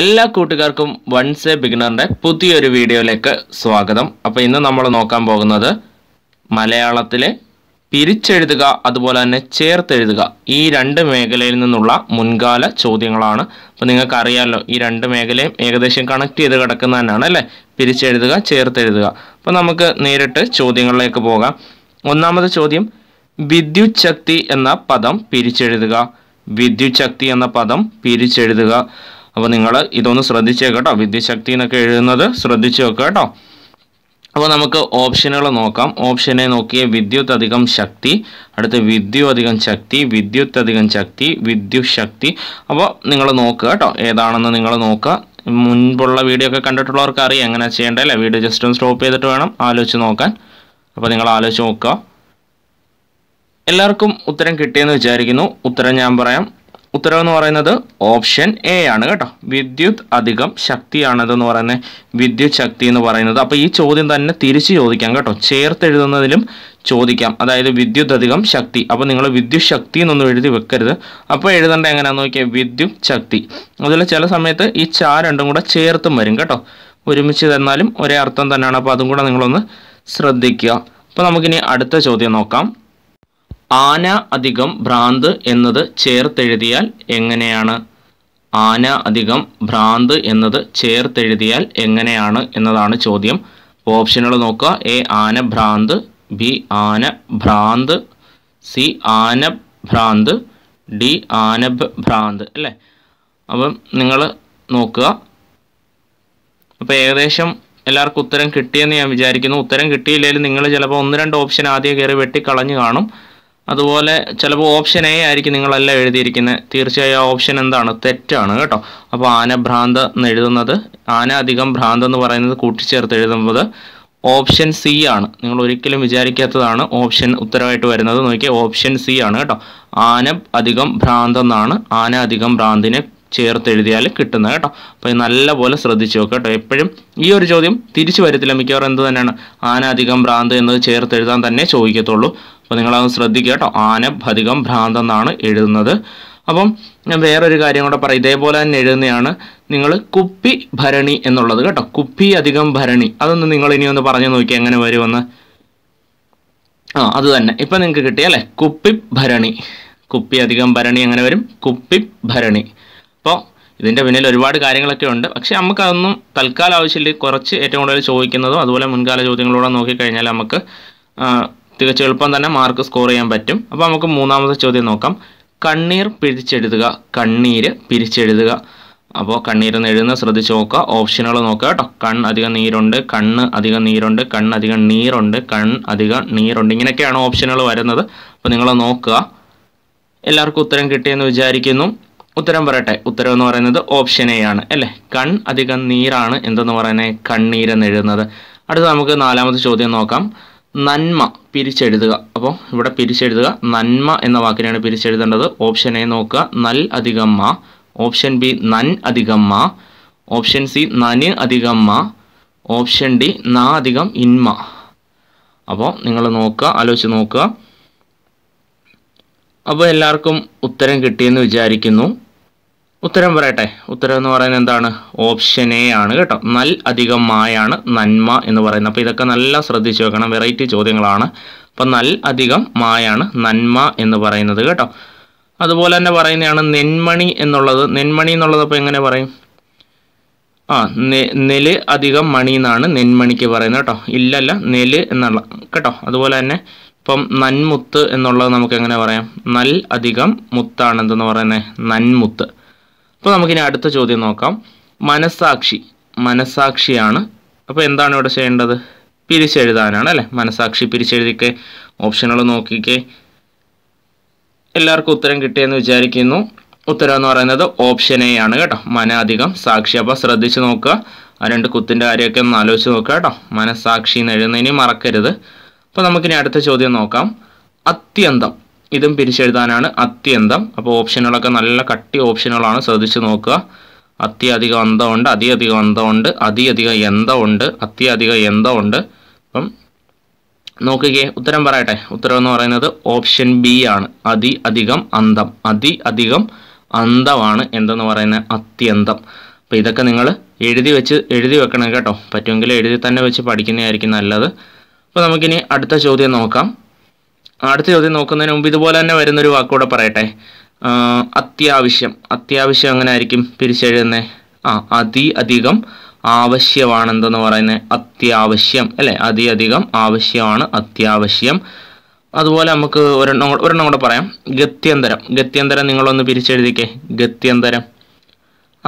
എല്ലാ കൂട്ടുകാർക്കും once A ബിഗിനറിൻ്റെ പുതിയൊരു വീഡിയോയിലേക്ക് സ്വാഗതം അപ്പോൾ ഇന്ന് നമ്മൾ നോക്കാൻ പോകുന്നത് മലയാളത്തിലെ പിരിച്ചെഴുതുക അതുപോലെ തന്നെ ചേർത്തെഴുതുക ഈ രണ്ട് മേഖലയിൽ നിന്നുള്ള മുൻകാല ചോദ്യങ്ങളാണ് അപ്പോൾ അറിയാമല്ലോ ഈ രണ്ട് മേഖലയും ഏകദേശം കണക്ട് ചെയ്ത് കിടക്കുന്ന തന്നെയാണ് അല്ലേ പിരിച്ചെഴുതുക ചേർത്തെഴുതുക അപ്പോൾ നമുക്ക് നേരിട്ട് ചോദ്യങ്ങളിലേക്ക് പോകാം ഒന്നാമത് ചോദ്യം വിദ്യുത് ശക്തി എന്ന പദം പിരിച്ചെഴുതുക വിദ്യുത് ശക്തി എന്ന പദം പിരിച്ചെഴുതുക അപ്പോൾ നിങ്ങൾ ഇതൊന്ന് ശ്രദ്ധിച്ചേ കേട്ടോ വിദ്യശക്തി എന്നൊക്കെ എഴുതുന്നത് ശ്രദ്ധിച്ചു വെക്കുക കേട്ടോ അപ്പോൾ നമുക്ക് ഓപ്ഷനുകൾ നോക്കാം ഓപ്ഷനെ നോക്കിയ വിദ്യുത് അധികം ശക്തി അടുത്ത് വിദ്യു അധികം ശക്തി വിദ്യുത് അധികം ശക്തി വിദ്യുശക്തി ശക്തി അപ്പോൾ നിങ്ങൾ നോക്കുക കേട്ടോ ഏതാണെന്ന് നിങ്ങൾ നോക്കുക മുൻപുള്ള വീഡിയോ ഒക്കെ കണ്ടിട്ടുള്ളവർക്ക് അറിയാം എങ്ങനെ ചെയ്യേണ്ടത് അല്ലേ വീഡിയോ ജസ്റ്റ് ഒന്ന് സ്റ്റോപ്പ് ചെയ്തിട്ട് വേണം ആലോചിച്ച് നോക്കാൻ അപ്പോൾ നിങ്ങൾ ആലോചിച്ച് നോക്കുക എല്ലാവർക്കും ഉത്തരം കിട്ടിയെന്ന് വിചാരിക്കുന്നു ഉത്തരം ഞാൻ പറയാം എന്ന് പറയുന്നത് ഓപ്ഷൻ എ ആണ് കേട്ടോ വിദ്യുത് അധികം എന്ന് പറയുന്നത് വിദ്യുത് ശക്തി എന്ന് പറയുന്നത് അപ്പോൾ ഈ ചോദ്യം തന്നെ തിരിച്ച് ചോദിക്കാം കേട്ടോ ചേർത്ത് എഴുതുന്നതിലും ചോദിക്കാം അതായത് വിദ്യുത് അധികം ശക്തി അപ്പോൾ നിങ്ങൾ വിദ്യുത് ശക്തി എന്നൊന്നും എഴുതി വെക്കരുത് അപ്പോൾ എഴുതേണ്ട എങ്ങനെയാന്ന് നോക്കിയാൽ വിദ്യുത് ശക്തി അതിൽ ചില സമയത്ത് ഈ ചാ രണ്ടും കൂടെ ചേർത്തും വരും കേട്ടോ ഒരുമിച്ച് തന്നാലും ഒരേ അർത്ഥം തന്നെയാണ് അപ്പോൾ അതും കൂടെ നിങ്ങളൊന്ന് ശ്രദ്ധിക്കുക അപ്പോൾ നമുക്കിനി അടുത്ത ചോദ്യം നോക്കാം ആന അധികം ഭ്രാന്ത് എന്നത് ചേർത്തെഴുതിയാൽ എങ്ങനെയാണ് ആന അധികം ഭ്രാന്ത് എന്നത് ചേർത്തെഴുതിയാൽ എങ്ങനെയാണ് എന്നതാണ് ചോദ്യം ഓപ്ഷനുകൾ നോക്കുക എ ആന ഭ്രാന്ത് ബി ആന ഭ്രാന്ത് സി ആന ഭ്രാന്ത് ഡി ആന ഭ്രാന്ത് അല്ലേ അപ്പം നിങ്ങൾ നോക്കുക അപ്പോൾ ഏകദേശം എല്ലാവർക്കും ഉത്തരം കിട്ടിയെന്ന് ഞാൻ വിചാരിക്കുന്നു ഉത്തരം കിട്ടിയില്ലെങ്കിൽ നിങ്ങൾ ചിലപ്പോൾ ഒന്ന് രണ്ട് ഓപ്ഷൻ ആദ്യം കയറി വെട്ടിക്കളഞ്ഞ് കാണും അതുപോലെ ചിലപ്പോൾ ഓപ്ഷൻ എ ആയിരിക്കും നിങ്ങളല്ല എഴുതിയിരിക്കുന്നത് തീർച്ചയായും ആ ഓപ്ഷൻ എന്താണ് തെറ്റാണ് കേട്ടോ അപ്പോൾ ആന ഭ്രാന്ത് എന്ന് എഴുതുന്നത് ആന അധികം ഭ്രാന്ത് എന്ന് പറയുന്നത് കൂട്ടിച്ചേർത്ത് എഴുതുമ്പോൾ ഓപ്ഷൻ സി ആണ് നിങ്ങൾ ഒരിക്കലും വിചാരിക്കാത്തതാണ് ഓപ്ഷൻ ഉത്തരവായിട്ട് വരുന്നത് നോക്കിയാൽ ഓപ്ഷൻ സി ആണ് കേട്ടോ ആന അധികം ഭ്രാന്ത് എന്നാണ് ആന അധികം ഭ്രാന്തിനെ ചേർത്തെഴുതിയാൽ കിട്ടുന്നത് കേട്ടോ അപ്പോൾ നല്ലപോലെ ശ്രദ്ധിച്ചു നോക്കുക കേട്ടോ എപ്പോഴും ഈ ഒരു ചോദ്യം തിരിച്ചു വരത്തില്ല മിക്കവാറും എന്ത് തന്നെയാണ് ആനാധികം ഭ്രാന്ത് എന്നത് ചേർത്തെഴുതാൻ തന്നെ ചോദിക്കത്തുള്ളൂ അപ്പോൾ നിങ്ങളത് ശ്രദ്ധിക്കുക കേട്ടോ ആന ഭധികം ഭ്രാന്ത് എന്നാണ് എഴുതുന്നത് അപ്പം ഞാൻ വേറൊരു കാര്യം കൂടെ പറയാം ഇതേപോലെ തന്നെ എഴുതുന്നതാണ് നിങ്ങൾ കുപ്പി ഭരണി എന്നുള്ളത് കേട്ടോ കുപ്പി അധികം ഭരണി അതൊന്ന് നിങ്ങൾ ഇനി ഒന്ന് പറഞ്ഞു നോക്കി എങ്ങനെ വരുമെന്ന് ആ അത് തന്നെ ഇപ്പം നിങ്ങൾക്ക് കിട്ടിയല്ലേ കുപ്പി ഭരണി കുപ്പി അധികം ഭരണി എങ്ങനെ വരും കുപ്പി ഭരണി അപ്പോൾ ഇതിൻ്റെ പിന്നിൽ ഒരുപാട് കാര്യങ്ങളൊക്കെ ഉണ്ട് പക്ഷേ നമുക്ക് അതൊന്നും തൽക്കാലം ആവശ്യമില്ല കുറച്ച് ഏറ്റവും കൂടുതൽ ചോദിക്കുന്നതും അതുപോലെ മുൻകാല ചോദ്യങ്ങളോടെ നോക്കിക്കഴിഞ്ഞാൽ നമുക്ക് തികച്ചും എളുപ്പം തന്നെ മാർക്ക് സ്കോർ ചെയ്യാൻ പറ്റും അപ്പോൾ നമുക്ക് മൂന്നാമത്തെ ചോദ്യം നോക്കാം കണ്ണീർ പിരിച്ചെഴുതുക കണ്ണീര് പിരിച്ചെഴുതുക അപ്പോൾ കണ്ണീർ എഴുതുന്ന ശ്രദ്ധിച്ച് നോക്കുക ഓപ്ഷനുകൾ നോക്കുക കേട്ടോ കണ്ണ് അധികം നീരുണ്ട് കണ്ണ് അധികം നീരുണ്ട് കണ്ണ് അധികം നീരുണ്ട് കണ്ണ് അധികം നീരുണ്ട് ഇങ്ങനെയൊക്കെയാണ് ഓപ്ഷനുകൾ വരുന്നത് അപ്പോൾ നിങ്ങൾ നോക്കുക എല്ലാവർക്കും ഉത്തരം കിട്ടിയെന്ന് വിചാരിക്കുന്നു ഉത്തരം പറയട്ടെ ഉത്തരം എന്ന് പറയുന്നത് ഓപ്ഷൻ എ ആണ് അല്ലേ കൺ അധികം നീരാണ് എന്തെന്ന് പറയുന്നത് എന്ന് എഴുതുന്നത് അടുത്ത നമുക്ക് നാലാമത്തെ ചോദ്യം നോക്കാം നന്മ പിരിച്ചെഴുതുക അപ്പോൾ ഇവിടെ പിരിച്ചെഴുതുക നന്മ എന്ന വാക്കിനെയാണ് പിരിച്ചെഴുതേണ്ടത് ഓപ്ഷൻ എ നോക്കുക നൽ അധികം മ ഓപ്ഷൻ ബി നൻ അധികം മ ഓപ്ഷൻ സി നന് അധികം മ ഓപ്ഷൻ ഡി നാ അധികം ഇൻമ അപ്പോൾ നിങ്ങൾ നോക്കുക ആലോചിച്ച് നോക്കുക അപ്പോൾ എല്ലാവർക്കും ഉത്തരം കിട്ടിയെന്ന് വിചാരിക്കുന്നു ഉത്തരം പറയട്ടെ ഉത്തരം എന്ന് പറയുന്നത് എന്താണ് ഓപ്ഷൻ എ ആണ് കേട്ടോ നൽ അധികം മായാണ് നന്മ എന്ന് പറയുന്നത് അപ്പോൾ ഇതൊക്കെ നല്ല ശ്രദ്ധിച്ചു വെക്കണം വെറൈറ്റി ചോദ്യങ്ങളാണ് അപ്പം നൽ അധികം മായാണ് നന്മ എന്ന് പറയുന്നത് കേട്ടോ അതുപോലെ തന്നെ പറയുന്നതാണ് നെന്മണി എന്നുള്ളത് നെന്മണി എന്നുള്ളത് അപ്പോൾ എങ്ങനെ പറയും ആ നെ നെല് അധികം മണി എന്നാണ് നെന്മണിക്ക് പറയുന്നത് കേട്ടോ ഇല്ലല്ല നെല് എന്നുള്ള കേട്ടോ അതുപോലെ തന്നെ അപ്പം നന്മുത്ത് എന്നുള്ളത് നമുക്ക് എങ്ങനെ പറയാം നൽ അധികം മുത്താണ് എന്തെന്ന് പറയുന്നത് നന്മുത്ത് അപ്പോൾ നമുക്കിനി അടുത്ത ചോദ്യം നോക്കാം മനസാക്ഷി മനസാക്ഷിയാണ് അപ്പോൾ എന്താണ് ഇവിടെ ചെയ്യേണ്ടത് പിരിച്ചെഴുതാനാണ് അല്ലേ മനസാക്ഷി പിരിച്ചെഴുതിക്കെ ഓപ്ഷനുകൾ നോക്കിക്കെ എല്ലാവർക്കും ഉത്തരം കിട്ടിയെന്ന് വിചാരിക്കുന്നു ഉത്തരം എന്ന് പറയുന്നത് ഓപ്ഷൻ എ ആണ് കേട്ടോ മന അധികം സാക്ഷി അപ്പോൾ ശ്രദ്ധിച്ച് നോക്കുക ആ രണ്ട് കുത്തിൻ്റെ കാര്യമൊക്കെ ഒന്ന് ആലോചിച്ച് നോക്കുക കേട്ടോ മനസാക്ഷി എന്ന് എഴുതുന്നതിന് മറക്കരുത് അപ്പോൾ നമുക്കിനി അടുത്ത ചോദ്യം നോക്കാം അത്യന്തം ഇതും പിരിച്ചെഴുതാനാണ് അത്യന്തം അപ്പോൾ ഓപ്ഷനുകളൊക്കെ നല്ല കട്ടി ഓപ്ഷനുകളാണ് ശ്രദ്ധിച്ചു നോക്കുക അത്യധികം അന്തമുണ്ട് അതിയധികം അന്തമുണ്ട് അതിയധികം എന്തമുണ്ട് അത്യധികം എന്തമുണ്ട് അപ്പം നോക്കുകയെ ഉത്തരം പറയട്ടെ ഉത്തരം എന്ന് പറയുന്നത് ഓപ്ഷൻ ബി ആണ് അതി അധികം അന്തം അതി അധികം അന്തമാണ് എന്തെന്ന് പറയുന്നത് അത്യന്തം അപ്പോൾ ഇതൊക്കെ നിങ്ങൾ എഴുതി വെച്ച് എഴുതി വെക്കണം കേട്ടോ പറ്റുമെങ്കിൽ എഴുതി തന്നെ വെച്ച് പഠിക്കുന്നതായിരിക്കും നല്ലത് അപ്പോൾ നമുക്കിനി അടുത്ത ചോദ്യം നോക്കാം അടുത്ത ചോദ്യം നോക്കുന്നതിന് മുമ്പ് ഇതുപോലെ തന്നെ വരുന്നൊരു വാക്കൂടെ പറയട്ടെ അത്യാവശ്യം അത്യാവശ്യം അങ്ങനെ ആയിരിക്കും പിരിച്ചെഴുതുന്നത് ആ അതി അധികം ആവശ്യമാണെന്തെന്ന് പറയുന്നത് അത്യാവശ്യം അല്ലേ അതി അധികം ആവശ്യമാണ് അത്യാവശ്യം അതുപോലെ നമുക്ക് ഒരെണ്ണം ഒരെണ്ണം കൂടെ പറയാം ഗത്യന്തരം ഗത്യന്തരം നിങ്ങളൊന്ന് പിരിച്ചെഴുതിക്കേ ഗത്യന്തരം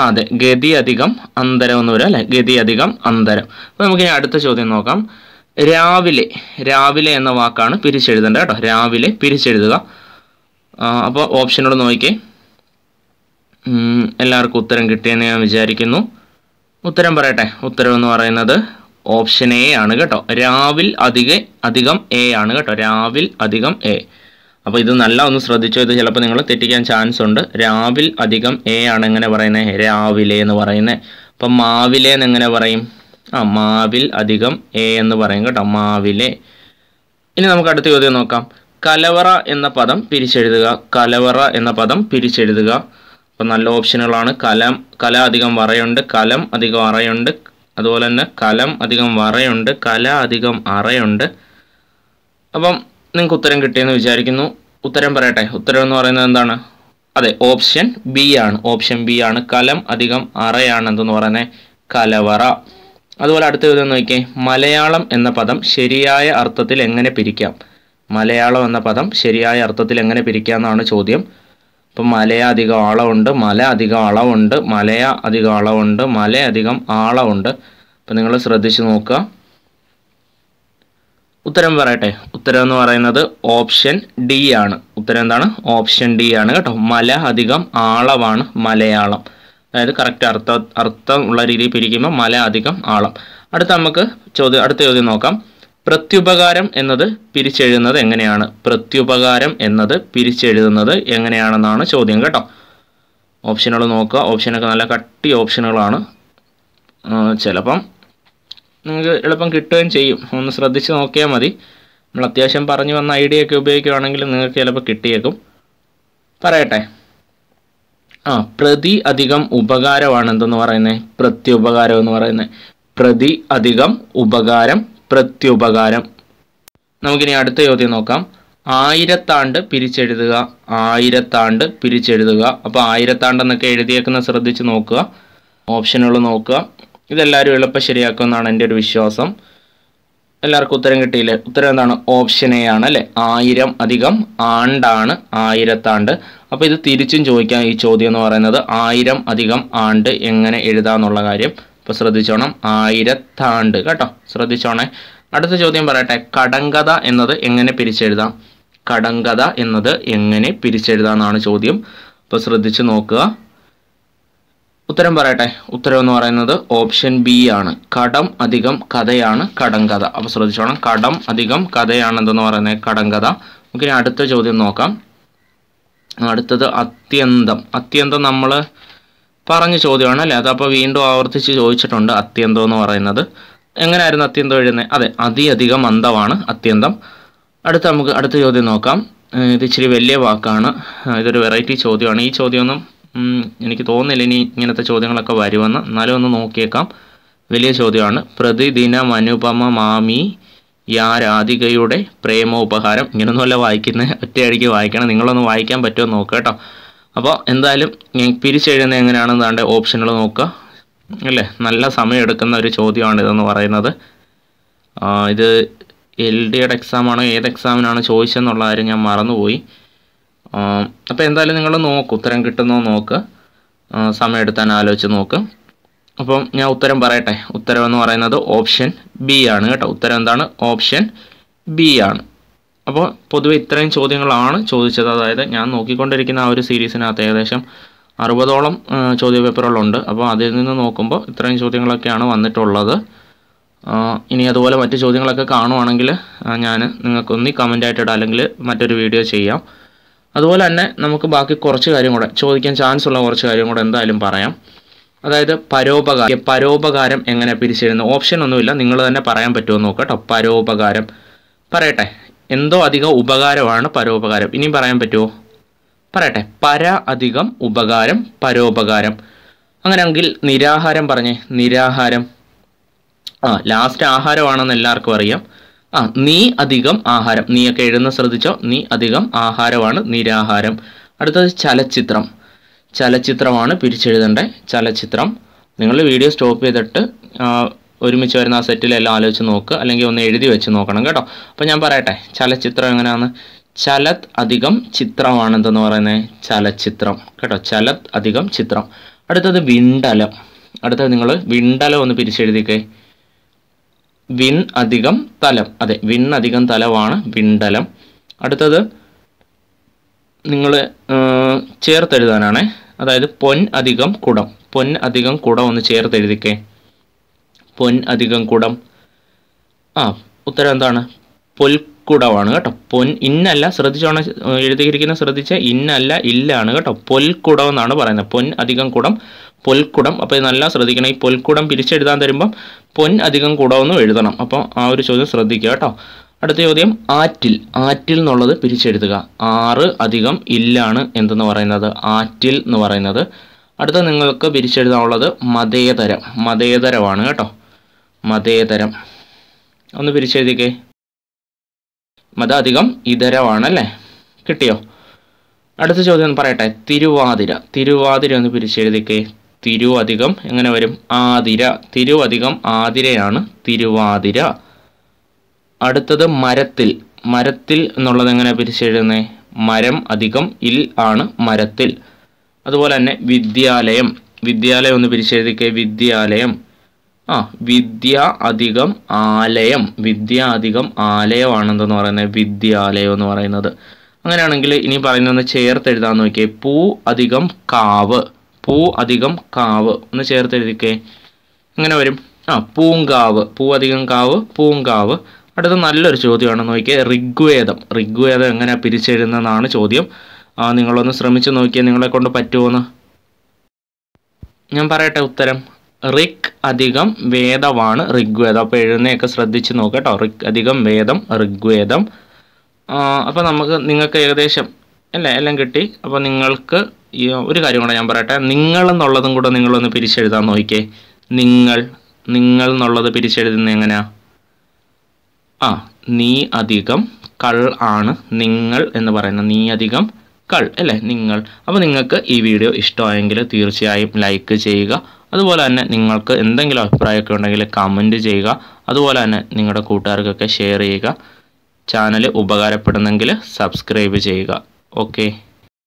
ആ അതെ ഗതി അധികം അന്തരം എന്ന് പറയാം അല്ലേ ഗതി അധികം അന്തരം അപ്പോൾ നമുക്ക് അടുത്ത ചോദ്യം നോക്കാം രാവിലെ രാവിലെ എന്ന വാക്കാണ് പിരിച്ചെഴുതേണ്ടത് കേട്ടോ രാവിലെ പിരിച്ചെഴുതുക അപ്പോൾ ഓപ്ഷനോട് നോക്കിക്കേ എല്ലാവർക്കും ഉത്തരം കിട്ടിയെന്ന് ഞാൻ വിചാരിക്കുന്നു ഉത്തരം പറയട്ടെ ഉത്തരം എന്ന് പറയുന്നത് ഓപ്ഷൻ എ ആണ് കേട്ടോ രാവിൽ അധിക അധികം എ ആണ് കേട്ടോ രാവിൽ അധികം എ അപ്പോൾ ഇത് നല്ല ഒന്ന് ശ്രദ്ധിച്ചോ ഇത് ചിലപ്പോൾ നിങ്ങൾ തെറ്റിക്കാൻ ചാൻസ് ഉണ്ട് രാവിൽ അധികം എ ആണ് എങ്ങനെ പറയുന്നത് രാവിലെ എന്ന് പറയുന്നത് അപ്പം മാവിലെ എന്നെങ്ങനെ പറയും ആ മാവിൽ അധികം എ എന്ന് പറയും കേട്ടോ മാവിലെ ഇനി നമുക്ക് അടുത്ത ചോദ്യം നോക്കാം കലവറ എന്ന പദം പിരിച്ചെഴുതുക കലവറ എന്ന പദം പിരിച്ചെഴുതുക അപ്പം നല്ല ഓപ്ഷനുകളാണ് കലം കല അധികം വറയുണ്ട് കലം അധികം അറയുണ്ട് അതുപോലെ തന്നെ കലം അധികം വറയുണ്ട് കല അധികം അറയുണ്ട് അപ്പം നിങ്ങൾക്ക് ഉത്തരം കിട്ടിയെന്ന് വിചാരിക്കുന്നു ഉത്തരം പറയട്ടെ ഉത്തരം എന്ന് പറയുന്നത് എന്താണ് അതെ ഓപ്ഷൻ ബി ആണ് ഓപ്ഷൻ ബി ആണ് കലം അധികം അറയാണ് എന്തെന്ന് പറയുന്നത് കലവറ അതുപോലെ അടുത്ത ചോദ്യം നോക്കിയേ മലയാളം എന്ന പദം ശരിയായ അർത്ഥത്തിൽ എങ്ങനെ പിരിക്കാം മലയാളം എന്ന പദം ശരിയായ അർത്ഥത്തിൽ എങ്ങനെ പിരിക്കാം എന്നാണ് ചോദ്യം അപ്പം മലയ അധികം ആളമുണ്ട് മല അധികം അളവുണ്ട് മലയ അധികം അളവുണ്ട് മല അധികം ആളമുണ്ട് അപ്പം നിങ്ങൾ ശ്രദ്ധിച്ചു നോക്കുക ഉത്തരം പറയട്ടെ ഉത്തരം എന്ന് പറയുന്നത് ഓപ്ഷൻ ഡി ആണ് ഉത്തരം എന്താണ് ഓപ്ഷൻ ഡി ആണ് കേട്ടോ മല അധികം ആളമാണ് മലയാളം അതായത് കറക്റ്റ് അർത്ഥം അർത്ഥം ഉള്ള രീതിയിൽ പിരിക്കുമ്പോൾ മല അധികം ആളം അടുത്ത നമുക്ക് ചോദ്യം അടുത്ത ചോദ്യം നോക്കാം പ്രത്യുപകാരം എന്നത് പിരിച്ചെഴുതുന്നത് എങ്ങനെയാണ് പ്രത്യുപകാരം എന്നത് പിരിച്ചെഴുതുന്നത് എങ്ങനെയാണെന്നാണ് ചോദ്യം കേട്ടോ ഓപ്ഷനുകൾ നോക്കുക ഓപ്ഷനൊക്കെ നല്ല കട്ടി ഓപ്ഷനുകളാണ് ചിലപ്പം നിങ്ങൾക്ക് എളുപ്പം കിട്ടുകയും ചെയ്യും ഒന്ന് ശ്രദ്ധിച്ച് നോക്കിയാൽ മതി നമ്മൾ അത്യാവശ്യം പറഞ്ഞു വന്ന ഐഡിയ ഒക്കെ ഉപയോഗിക്കുകയാണെങ്കിൽ നിങ്ങൾക്ക് ചിലപ്പോൾ കിട്ടിയേക്കും പറയട്ടെ ആ പ്രതി അധികം ഉപകാരമാണ് എന്തെന്ന് പറയുന്നത് പ്രത്യുപകാരം എന്ന് പറയുന്നത് പ്രതി അധികം ഉപകാരം പ്രത്യുപകാരം നമുക്കിനി അടുത്ത ചോദ്യം നോക്കാം ആയിരത്താണ്ട് പിരിച്ചെഴുതുക ആയിരത്താണ്ട് പിരിച്ചെഴുതുക അപ്പോൾ ആയിരത്താണ്ട് എന്നൊക്കെ എഴുതിയേക്കുന്ന ശ്രദ്ധിച്ച് നോക്കുക ഓപ്ഷനുകൾ നോക്കുക ഇതെല്ലാവരും എളുപ്പം ശരിയാക്കുമെന്നാണ് എൻ്റെ ഒരു വിശ്വാസം എല്ലാവർക്കും ഉത്തരം കിട്ടിയില്ലേ ഉത്തരം എന്താണ് ഓപ്ഷൻ എ ആണ് അല്ലെ ആയിരം അധികം ആണ്ടാണ് ആയിരത്താണ്ട് അപ്പോൾ ഇത് തിരിച്ചും ചോദിക്കാം ഈ ചോദ്യം എന്ന് പറയുന്നത് ആയിരം അധികം ആണ്ട് എങ്ങനെ എഴുതാന്നുള്ള കാര്യം അപ്പോൾ ശ്രദ്ധിച്ചോണം ആയിരത്താണ്ട് കേട്ടോ ശ്രദ്ധിച്ചോണേ അടുത്ത ചോദ്യം പറയട്ടെ കടങ്കഥ എന്നത് എങ്ങനെ പിരിച്ചെഴുതാം കടങ്കഥ എന്നത് എങ്ങനെ പിരിച്ചെഴുതാന്നാണ് ചോദ്യം അപ്പോൾ ശ്രദ്ധിച്ചു നോക്കുക ഉത്തരം പറയട്ടെ ഉത്തരം എന്ന് പറയുന്നത് ഓപ്ഷൻ ബി ആണ് കടം അധികം കഥയാണ് കഥ അപ്പോൾ ശ്രദ്ധിച്ചോണം കടം അധികം കഥയാണ് എന്തെന്ന് പറയുന്നത് കടം കഥ നമുക്കിനി അടുത്ത ചോദ്യം നോക്കാം അടുത്തത് അത്യന്തം അത്യന്തം നമ്മൾ പറഞ്ഞ ചോദ്യമാണ് അല്ലേ അതപ്പോൾ വീണ്ടും ആവർത്തിച്ച് ചോദിച്ചിട്ടുണ്ട് അത്യന്തം എന്ന് പറയുന്നത് എങ്ങനെയായിരുന്നു അത്യന്തം എഴുതുന്നത് അതെ അതിയധികം അന്തമാണ് അത്യന്തം അടുത്ത നമുക്ക് അടുത്ത ചോദ്യം നോക്കാം ഇത് ഇച്ചിരി വലിയ വാക്കാണ് ഇതൊരു വെറൈറ്റി ചോദ്യമാണ് ഈ ചോദ്യമൊന്നും എനിക്ക് തോന്നുന്നില്ല ഇനി ഇങ്ങനത്തെ ചോദ്യങ്ങളൊക്കെ വരുമെന്ന് എന്നാലും ഒന്ന് നോക്കിയേക്കാം വലിയ ചോദ്യമാണ് പ്രതിദിന അനുപമ മാമി യാ രാധികയുടെ പ്രേമോപഹാരം ഇങ്ങനൊന്നുമല്ല വായിക്കുന്നത് ഒറ്റയടിക്ക് വായിക്കണം നിങ്ങളൊന്ന് വായിക്കാൻ പറ്റുമോ നോക്കുക കേട്ടോ അപ്പോൾ എന്തായാലും പിരിച്ചെഴുതുന്നത് എങ്ങനെയാണെന്ന് വേണ്ട ഓപ്ഷനുകൾ നോക്കുക അല്ലേ നല്ല സമയമെടുക്കുന്ന ഒരു ചോദ്യമാണ് ഇതെന്ന് പറയുന്നത് ഇത് എൽ ഡിയുടെ എക്സാമാണോ ഏത് എക്സാമിനാണ് ചോദിച്ചതെന്നുള്ള കാര്യം ഞാൻ മറന്നുപോയി അപ്പോൾ എന്തായാലും നിങ്ങൾ നോക്ക് ഉത്തരം കിട്ടുന്നോ നോക്ക് സമയമെടുത്താൻ ആലോചിച്ച് നോക്ക് അപ്പം ഞാൻ ഉത്തരം പറയട്ടെ ഉത്തരം എന്ന് പറയുന്നത് ഓപ്ഷൻ ബി ആണ് കേട്ടോ ഉത്തരം എന്താണ് ഓപ്ഷൻ ബി ആണ് അപ്പോൾ പൊതുവെ ഇത്രയും ചോദ്യങ്ങളാണ് ചോദിച്ചത് അതായത് ഞാൻ നോക്കിക്കൊണ്ടിരിക്കുന്ന ആ ഒരു സീരീസിനകത്ത് ഏകദേശം അറുപതോളം ചോദ്യപേപ്പറുകളുണ്ട് അപ്പോൾ അതിൽ നിന്ന് നോക്കുമ്പോൾ ഇത്രയും ചോദ്യങ്ങളൊക്കെയാണ് വന്നിട്ടുള്ളത് ഇനി അതുപോലെ മറ്റ് ചോദ്യങ്ങളൊക്കെ കാണുവാണെങ്കിൽ ഞാൻ നിങ്ങൾക്ക് ഒന്നി കമൻ്റ് ആയിട്ട് ഇടാം അല്ലെങ്കിൽ മറ്റൊരു വീഡിയോ ചെയ്യാം അതുപോലെ തന്നെ നമുക്ക് ബാക്കി കുറച്ച് കാര്യം കൂടെ ചോദിക്കാൻ ചാൻസ് ഉള്ള കുറച്ച് കാര്യം കൂടെ എന്തായാലും പറയാം അതായത് പരോപകാരം പരോപകാരം എങ്ങനെ പിരിച്ചിരുന്നു ഓപ്ഷൻ ഒന്നുമില്ല നിങ്ങൾ തന്നെ പറയാൻ പറ്റുമോ നോക്കട്ടോ പരോപകാരം പറയട്ടെ എന്തോ അധികം ഉപകാരമാണ് പരോപകാരം ഇനിയും പറയാൻ പറ്റുമോ പറയട്ടെ പര അധികം ഉപകാരം പരോപകാരം അങ്ങനെയെങ്കിൽ നിരാഹാരം പറഞ്ഞേ നിരാഹാരം ആ ലാസ്റ്റ് ആഹാരമാണെന്ന് എല്ലാവർക്കും അറിയാം ആ നീ അധികം ആഹാരം നീയൊക്കെ എഴുതുന്ന ശ്രദ്ധിച്ചോ നീ അധികം ആഹാരമാണ് നിരാഹാരം അടുത്തത് ചലച്ചിത്രം ചലച്ചിത്രമാണ് പിരിച്ചെഴുതേണ്ടത് ചലച്ചിത്രം നിങ്ങൾ വീഡിയോ സ്റ്റോപ്പ് ചെയ്തിട്ട് ഒരുമിച്ച് വരുന്ന ആ സെറ്റിലെല്ലാം ആലോചിച്ച് നോക്കുക അല്ലെങ്കിൽ ഒന്ന് എഴുതി വെച്ച് നോക്കണം കേട്ടോ അപ്പോൾ ഞാൻ പറയട്ടെ ചലച്ചിത്രം എങ്ങനെയാണ് ചലത് അധികം ചിത്രമാണ് എന്തെന്ന് പറയുന്നത് ചലച്ചിത്രം കേട്ടോ ചലത് അധികം ചിത്രം അടുത്തത് വിണ്ടലം അടുത്തത് നിങ്ങൾ വിണ്ടലം ഒന്ന് പിരിച്ചെഴുതിക്കേ വിൻ അധികം തലം അതെ വിൻ അധികം തലമാണ് വിണ്ടലം അടുത്തത് നിങ്ങൾ ചേർത്തെഴുതാനാണ് അതായത് പൊൻ അധികം കുടം പൊൻ അധികം കുടം ഒന്ന് ചേർത്തെഴുതിക്കേ പൊൻ അധികം കുടം ആ ഉത്തരം എന്താണ് പൊൽക്കുടമാണ് കേട്ടോ പൊൻ ഇന്നല്ല ശ്രദ്ധിച്ചാണ് എഴുതിയിരിക്കുന്ന ശ്രദ്ധിച്ച ഇന്നല്ല ഇല്ലാണ് കേട്ടോ പൊൽക്കുടം എന്നാണ് പറയുന്നത് പൊൻ അധികം കുടം പൊൽക്കുടം അപ്പോൾ ഇത് നല്ല ശ്രദ്ധിക്കണം ഈ പൊൽക്കുടം പിരിച്ചെഴുതാൻ തരുമ്പം പൊൻ അധികം കുടമെന്നും എഴുതണം അപ്പോൾ ആ ഒരു ചോദ്യം ശ്രദ്ധിക്കുക കേട്ടോ അടുത്ത ചോദ്യം ആറ്റിൽ ആറ്റിൽ എന്നുള്ളത് പിരിച്ചെഴുതുക ആറ് അധികം ഇല്ലാണ് എന്തെന്ന് പറയുന്നത് ആറ്റിൽ എന്ന് പറയുന്നത് അടുത്ത നിങ്ങൾക്ക് പിരിച്ചെഴുതാനുള്ളത് മതേതരം മതേതരമാണ് കേട്ടോ മതേതരം ഒന്ന് പിരിച്ചെഴുതിക്കേ മത അധികം ഇതരമാണല്ലേ കിട്ടിയോ അടുത്ത ചോദ്യം പറയട്ടെ തിരുവാതിര തിരുവാതിര ഒന്ന് പിരിച്ചെഴുതിക്കേ തിരുവധികം എങ്ങനെ വരും ആതിര തിരുവധികം ആതിരയാണ് തിരുവാതിര അടുത്തത് മരത്തിൽ മരത്തിൽ എന്നുള്ളത് എങ്ങനെ പിരിച്ചെഴുതുന്നത് മരം അധികം ഇൽ ആണ് മരത്തിൽ അതുപോലെ തന്നെ വിദ്യാലയം വിദ്യാലയം ഒന്ന് പിരിച്ചെഴുതിക്കേ വിദ്യാലയം ആ വിദ്യ അധികം ആലയം വിദ്യ അധികം ആലയമാണെന്തെന്ന് പറയുന്നത് വിദ്യാലയം എന്ന് പറയുന്നത് അങ്ങനെയാണെങ്കിൽ ഇനി പറയുന്നത് ചേർത്ത് എഴുതാൻ നോക്കിയേ പൂ അധികം കാവ് പൂ അധികം കാവ് ഒന്ന് ചേർത്ത് എഴുതിക്കേ ഇങ്ങനെ വരും ആ പൂങ്കാവ് പൂ അധികം കാവ് പൂങ്കാവ് അടുത്ത നല്ലൊരു ചോദ്യമാണ് നോക്കിയാൽ ഋഗ്വേദം ഋഗ്വേദം എങ്ങനെ പിരിച്ചെഴുതുന്നതാണ് ചോദ്യം നിങ്ങളൊന്ന് ശ്രമിച്ചു നോക്കിയാൽ നിങ്ങളെ കൊണ്ട് പറ്റുമോന്ന് ഞാൻ പറയട്ടെ ഉത്തരം റിക് അധികം വേദമാണ് ഋഗ്വേദം അപ്പോൾ എഴുതുന്നതൊക്കെ ശ്രദ്ധിച്ച് നോക്കട്ടോ റിക് അധികം വേദം ഋഗ്വേദം അപ്പോൾ നമുക്ക് നിങ്ങൾക്ക് ഏകദേശം അല്ലേ എല്ലാം കിട്ടി അപ്പോൾ നിങ്ങൾക്ക് ഈ ഒരു കാര്യം കൂടെ ഞാൻ പറയട്ടെ നിങ്ങൾ എന്നുള്ളതും കൂടെ നിങ്ങളൊന്ന് പിരിച്ചെഴുതാൻ നോക്കിക്കേ നിങ്ങൾ നിങ്ങൾ എന്നുള്ളത് പിരിച്ചെഴുതുന്നത് എങ്ങനെയാ ആ നീ അധികം കൾ ആണ് നിങ്ങൾ എന്ന് പറയുന്ന നീ അധികം കൾ അല്ലേ നിങ്ങൾ അപ്പോൾ നിങ്ങൾക്ക് ഈ വീഡിയോ ഇഷ്ടമായെങ്കിൽ തീർച്ചയായും ലൈക്ക് ചെയ്യുക അതുപോലെ തന്നെ നിങ്ങൾക്ക് എന്തെങ്കിലും അഭിപ്രായമൊക്കെ ഉണ്ടെങ്കിൽ കമൻറ്റ് ചെയ്യുക അതുപോലെ തന്നെ നിങ്ങളുടെ കൂട്ടുകാർക്കൊക്കെ ഷെയർ ചെയ്യുക ചാനൽ ഉപകാരപ്പെടുന്നെങ്കിൽ സബ്സ്ക്രൈബ് ചെയ്യുക ഓക്കേ